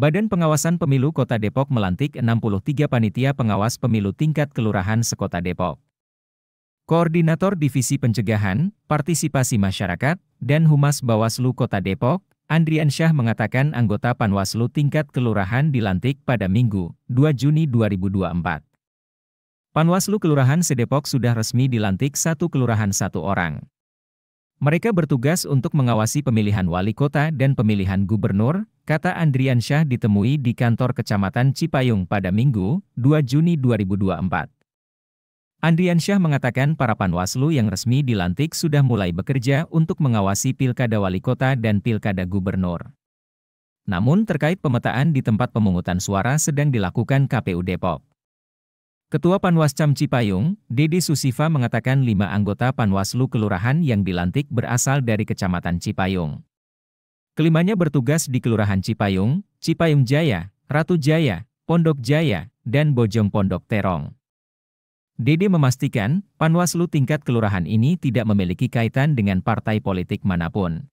Badan Pengawasan Pemilu Kota Depok melantik 63 panitia pengawas pemilu tingkat kelurahan sekota Depok. Koordinator Divisi Pencegahan, Partisipasi Masyarakat, dan Humas Bawaslu Kota Depok, Andrian Syah mengatakan anggota Panwaslu tingkat kelurahan dilantik pada Minggu, 2 Juni 2024. Panwaslu Kelurahan Sedepok sudah resmi dilantik satu kelurahan satu orang. Mereka bertugas untuk mengawasi pemilihan wali kota dan pemilihan gubernur, kata Andriansyah ditemui di kantor Kecamatan Cipayung pada Minggu, 2 Juni 2024. Andrian mengatakan para Panwaslu yang resmi dilantik sudah mulai bekerja untuk mengawasi Pilkada Wali Kota dan Pilkada Gubernur. Namun terkait pemetaan di tempat pemungutan suara sedang dilakukan KPU Depok. Ketua Panwascam Cipayung, Dede Susifa mengatakan lima anggota Panwaslu Kelurahan yang dilantik berasal dari Kecamatan Cipayung. Kelimanya bertugas di Kelurahan Cipayung, Cipayung Jaya, Ratu Jaya, Pondok Jaya, dan Bojong Pondok Terong. Dede memastikan, Panwaslu tingkat kelurahan ini tidak memiliki kaitan dengan partai politik manapun.